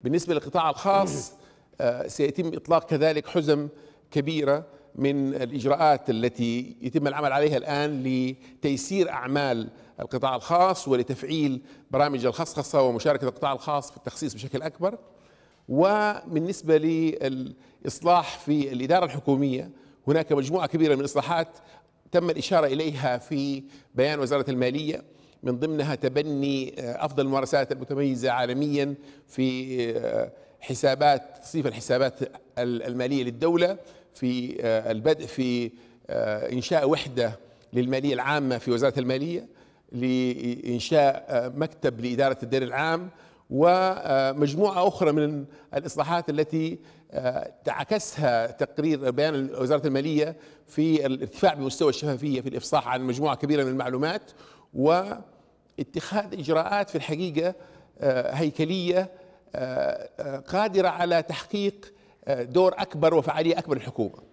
بالنسبة للقطاع الخاص آه، سيتم إطلاق كذلك حزم كبيرة من الإجراءات التي يتم العمل عليها الآن لتيسير أعمال القطاع الخاص ولتفعيل برامج الخصخصة ومشاركة القطاع الخاص في التخصيص بشكل أكبر وبالنسبة للإصلاح في الإدارة الحكومية هناك مجموعة كبيرة من الإصلاحات تم الإشارة إليها في بيان وزارة المالية من ضمنها تبني آه، افضل الممارسات المتميزه عالميا في آه، حسابات تصنيف الحسابات الماليه للدوله في آه، البدء في انشاء وحده للماليه العامه في وزاره الماليه لانشاء مكتب لاداره الدين العام ومجموعه اخرى من الاصلاحات التي تعكسها تقرير بيان وزاره الماليه في الارتفاع بمستوى الشفافيه في الافصاح عن مجموعه كبيره من المعلومات واتخاذ اجراءات في الحقيقه آه، هيكليه آه، آه، قادره على تحقيق دور اكبر وفعاليه اكبر للحكومه